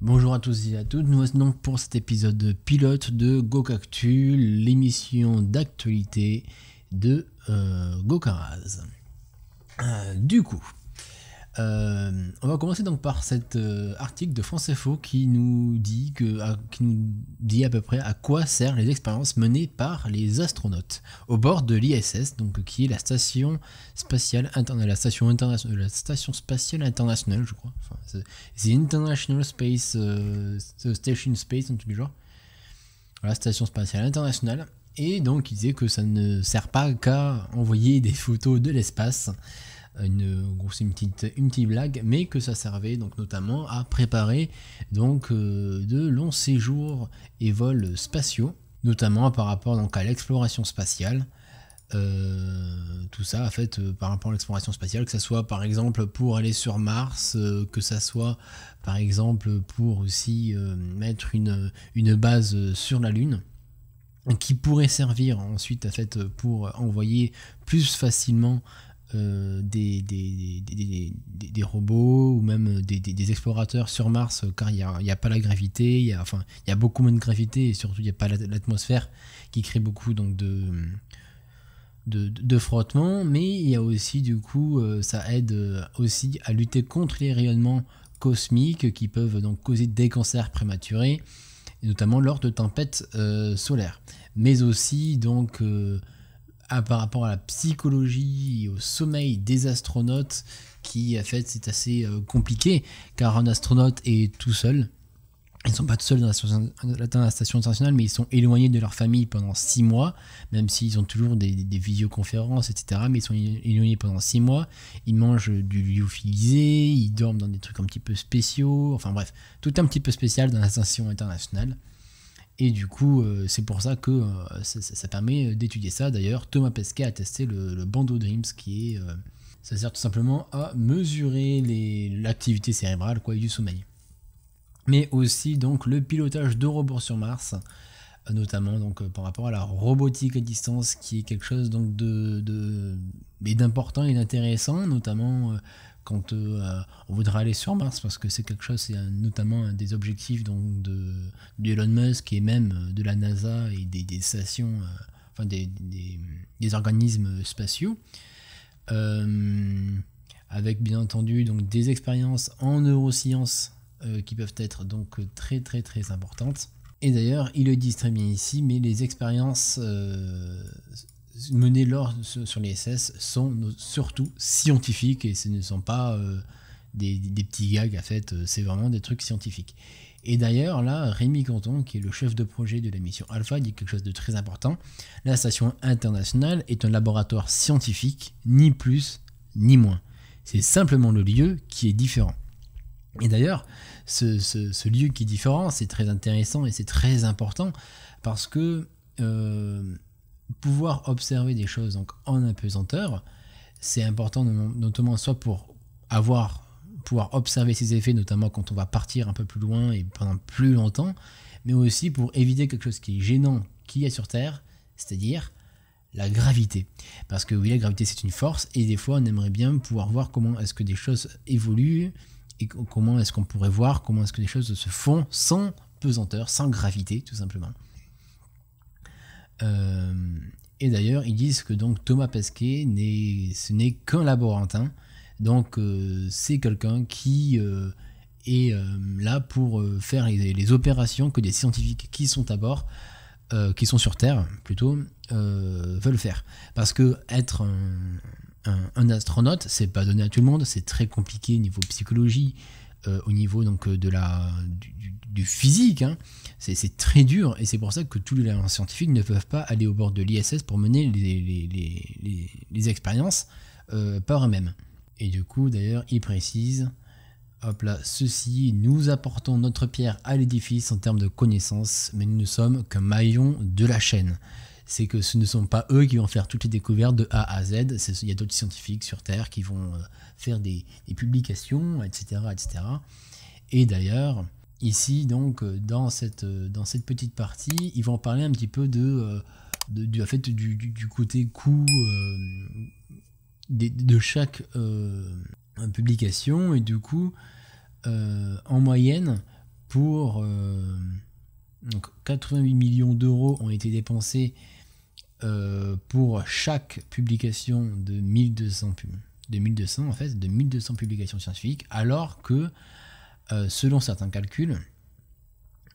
Bonjour à tous et à toutes, nous sommes pour cet épisode pilote de Gokactu, l'émission d'actualité de euh, Gokaraz. Euh, du coup, euh, on va commencer donc par cet euh, article de France Info qui nous dit que à, qui nous dit à peu près à quoi servent les expériences menées par les astronautes au bord de l'ISS, donc qui est la station spatiale internationale, euh, la station spatiale internationale, je crois. c'est International Space Station Space, en tout cas genre. La station spatiale internationale. Et donc, il disait que ça ne sert pas qu'à envoyer des photos de l'espace une, une, petite, une petite blague, mais que ça servait donc notamment à préparer donc euh, de longs séjours et vols spatiaux, notamment par rapport donc à l'exploration spatiale. Euh, tout ça, en fait, euh, par rapport à l'exploration spatiale, que ça soit par exemple pour aller sur Mars, que ça soit par exemple pour aussi mettre une, une, base sur la Lune, qui pourrait servir ensuite à fait pour envoyer plus facilement euh, des, robots ou même des, explorateurs sur Mars euh, car il n'y a, pas la gravité, il y a, enfin, il y a beaucoup moins de gravité et surtout il n'y a pas l'atmosphère qui crée beaucoup donc, de, de, mais il y a aussi du coup euh, ça aide aussi à lutter contre les rayonnements cosmiques qui peuvent donc causer des cancers prématurés, notamment lors de tempêtes solaires, mais aussi donc par rapport à la psychologie et au sommeil des astronautes, qui en fait c'est assez euh, compliqué, car un astronaute est tout seul. Ils ne sont pas tout seuls dans la, station internationale, mais ils sont éloignés de leur famille pendant six mois, même s'ils ont toujours des, visioconférences, etc. Mais ils sont éloignés pendant six mois. Ils mangent du lyophilisé, ils dorment dans des trucs un petit peu spéciaux. Enfin bref, tout un petit peu spécial dans la station internationale. Et du coup, euh, c'est pour ça que euh, ça, permet euh, d'étudier ça. D'ailleurs, Thomas Pesquet a testé le, bandeau Dreams qui est. ça sert tout simplement à mesurer l'activité cérébrale quoi, du sommeil. Mais aussi donc le pilotage de robots sur Mars, notamment donc par rapport à la robotique à distance, qui est quelque chose donc de, d'important et d'intéressant, notamment quand euh, on voudra aller sur Mars, parce que c'est quelque chose, c'est notamment un des objectifs donc, de, Elon Musk et même euh, de la NASA et des, stations, euh, enfin des, organismes spatiaux, avec bien entendu donc, des expériences en neurosciences qui peuvent être donc très très très importantes. Et d'ailleurs, il le disent très bien ici, mais les expériences menées lors, sur les SS sont surtout scientifiques et ce ne sont pas euh, des, petits gags, à fait, euh, c'est vraiment des trucs scientifiques. Et d'ailleurs, là, Rémi Canton, qui est le chef de projet de la mission Alpha, dit quelque chose de très important. La station internationale est un laboratoire scientifique, ni plus ni moins. C'est simplement le lieu qui est différent. Et d'ailleurs, ce, lieu qui est différent, c'est très intéressant et c'est très important parce que euh, pouvoir observer des choses donc en apesanteur, c'est important notamment soit pour avoir pouvoir observer ces effets, notamment quand on va partir un peu plus loin et pendant plus longtemps, mais aussi pour éviter quelque chose qui est gênant qui est sur Terre, c'est-à-dire la gravité. Parce que oui, la gravité c'est une force et des fois on aimerait bien pouvoir voir comment est-ce que des choses évoluent et comment est-ce qu'on pourrait voir comment est-ce que les choses se font sans pesanteur, sans gravité tout simplement. Euh, et d'ailleurs, ils disent que donc Thomas Pesquet n'est, ce n'est qu'un laborantin, donc euh, c'est quelqu'un qui euh, est là pour faire les, opérations que des scientifiques qui sont à bord, qui sont sur Terre plutôt, veulent faire. Parce que être un, un, un astronaute, c'est pas donné à tout le monde, c'est très compliqué niveau psychologie, euh, au niveau donc, euh, de la, du, physique. Hein. C'est très dur et c'est pour ça que tous les scientifiques ne peuvent pas aller au bord de l'ISS pour mener les, expériences euh, par eux-mêmes. Et du coup, d'ailleurs, il précise Hop là, ceci, nous apportons notre pierre à l'édifice en termes de connaissances, mais nous ne sommes qu'un maillon de la chaîne c'est que ce ne sont pas eux qui vont faire toutes les découvertes de A à Z. Il y a d'autres scientifiques sur Terre qui vont euh, faire des, publications, etc., etc. Et d'ailleurs, ici, donc, euh, dans cette, euh, dans cette petite partie, ils vont parler un petit peu de, de, fait, du, côté coût de, chaque publication. Et du coup, en moyenne, pour donc 88 millions d'euros ont été dépensés euh, pour chaque publication de 1200, de en fait, de 1200 publications scientifiques, alors que euh, selon certains calculs,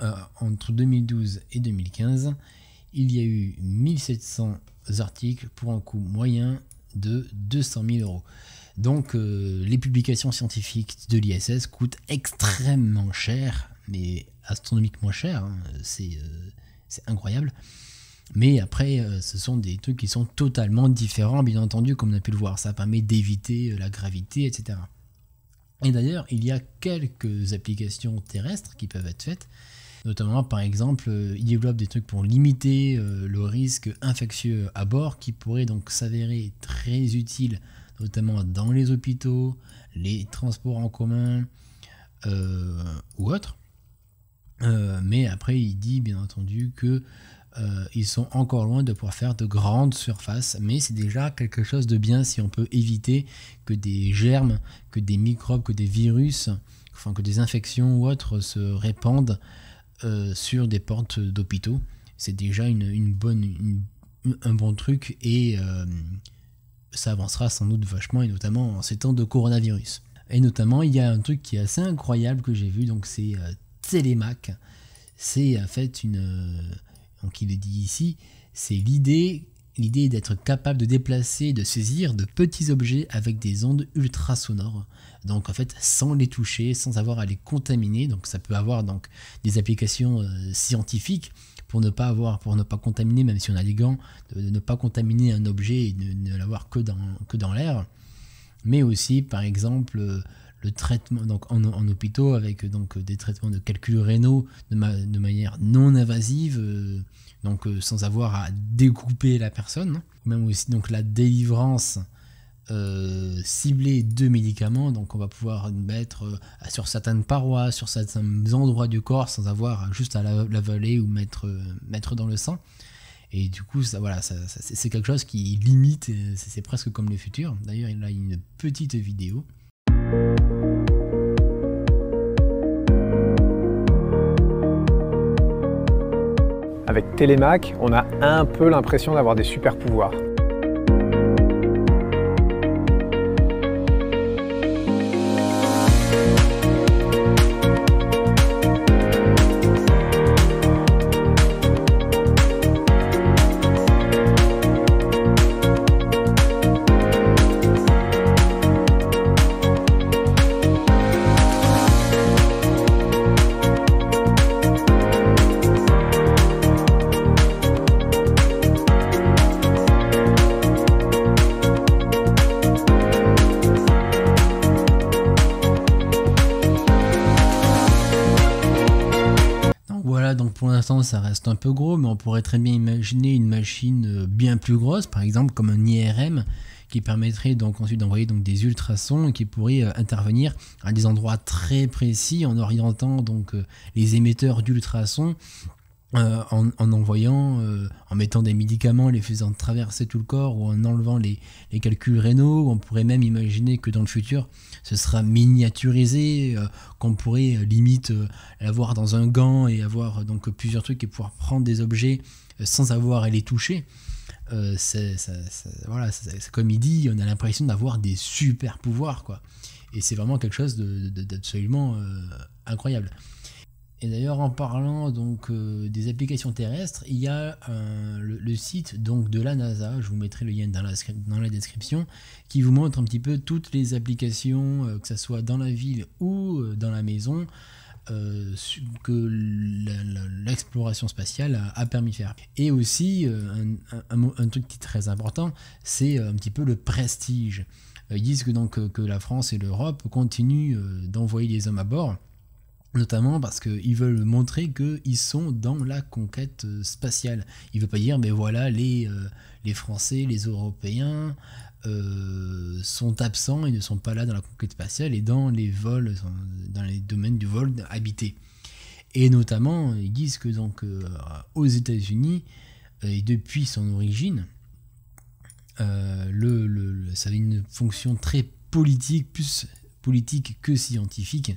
euh, entre 2012 et 2015, il y a eu 1700 articles pour un coût moyen de 200 000 euros. Donc les publications scientifiques de l'ISS coûtent extrêmement cher mais astronomiquement cher. Hein, euh, c'est incroyable. Mais après, euh, ce sont des trucs qui sont totalement différents, bien entendu, comme on a pu le voir. Ça permet d'éviter euh, la gravité, etc. Et d'ailleurs, il y a quelques applications terrestres qui peuvent être faites. Notamment, par exemple, ils développent des trucs pour limiter le risque infectieux à bord, qui pourrait donc s'avérer très utile, notamment dans les hôpitaux, les transports en commun ou autres. Euh, mais après, il dit bien entendu que euh, ils sont encore loin de pouvoir faire de grandes surfaces, mais c'est déjà quelque chose de bien si on peut éviter que des germes, que des microbes, que des virus, enfin que des infections ou autres se répandent euh, sur des portes d'hôpitaux. C'est déjà une, bonne, un bon truc et ça avancera sans doute vachement, et notamment en ces temps de coronavirus. Et notamment, il y a un truc qui est assez incroyable que j'ai vu, donc c'est les Mac. C'est en fait une. Euh, donc il le dit ici, c'est l'idée. L'idée d'être capable de déplacer, de saisir de petits objets avec des ondes ultrasonores. Donc en fait, sans les toucher, sans avoir à les contaminer. Donc ça peut avoir donc des applications euh, scientifiques pour ne pas avoir, pour ne pas contaminer, même si on a des gants, de, ne pas contaminer un objet et de ne l'avoir que dans, que dans l'air. Mais aussi, par exemple, euh, le traitement donc en, en, hôpitaux avec euh, donc euh, des traitements de calculs rénaux de, manière non invasive, euh, donc sans avoir à découper la personne. Même aussi donc la délivrance ciblée de médicaments, donc on va pouvoir mettre sur certaines parois, sur certains endroits du corps sans avoir juste à l'avaler ou mettre, mettre dans le sang. Et du coup, ça, voilà, c'est quelque chose qui limite, c'est presque comme le futur. D'ailleurs, il y a une petite vidéo télémaque Télémac, on a un peu l'impression d'avoir des super pouvoirs. ça reste un peu gros, mais on pourrait très bien imaginer une machine euh, bien plus grosse, par exemple comme un IRM, qui permettrait donc ensuite d'envoyer donc des ultrasons et qui pourrait euh, intervenir à des endroits très précis en orientant donc euh, les émetteurs d'ultrasons euh, en, envoyant, euh, en mettant des médicaments, les faisant traverser tout le corps ou en enlevant les, calculs rénaux. On pourrait même imaginer que dans le futur, ce sera miniaturisé, euh, qu'on pourrait limite l'avoir dans un gant et avoir donc plusieurs trucs et pouvoir prendre des objets sans avoir à les toucher. voilà, comme il dit, on a l'impression d'avoir des super pouvoirs, quoi. Et c'est vraiment quelque chose d'absolument incroyable. Et d'ailleurs, en parlant donc euh, des applications terrestres, il y a le, site donc de la NASA. Je vous mettrai le lien dans la, description, qui vous montre un petit peu toutes les applications, euh, que ce soit dans la ville ou euh, dans la maison, que l'exploration spatiale a, permis de faire. Et aussi, un, truc qui est très important, c'est un petit peu le prestige. Ils disent que donc que la France et l'Europe continuent d'envoyer des hommes à bord Notamment parce qu'ils veulent montrer qu'ils sont dans la conquête euh, spatiale. Il ne veut pas dire, mais ben voilà, euh, les, Français, les Européens euh, sont absents ils ne sont pas là dans la conquête spatiale et dans les vols, dans les domaines du vol habité. Et notamment, ils disent que donc aux États-Unis, et depuis son origine, le, ça avait une fonction très politique, plus politique que scientifique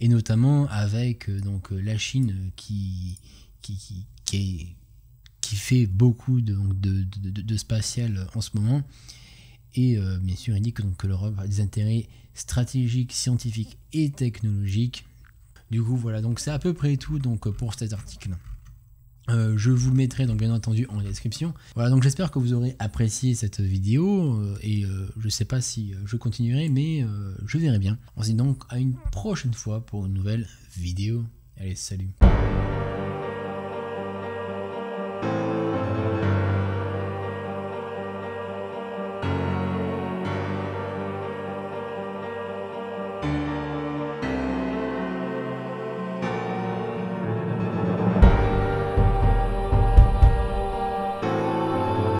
et notamment avec euh, donc euh, la Chine qui, qui, fait beaucoup de, de, spatial en ce moment. Et euh, bien sûr, il dit que, donc, l'Europe a des intérêts stratégiques, scientifiques et technologiques. Du coup, voilà, donc c'est à peu près tout donc, pour cet article. Euh, je vous le mettrai donc bien entendu en description. Voilà donc j'espère que vous aurez apprécié cette vidéo euh, et euh, je ne sais pas si je continuerai mais je verrai bien. On se dit donc à une prochaine fois pour une nouvelle vidéo. Allez salut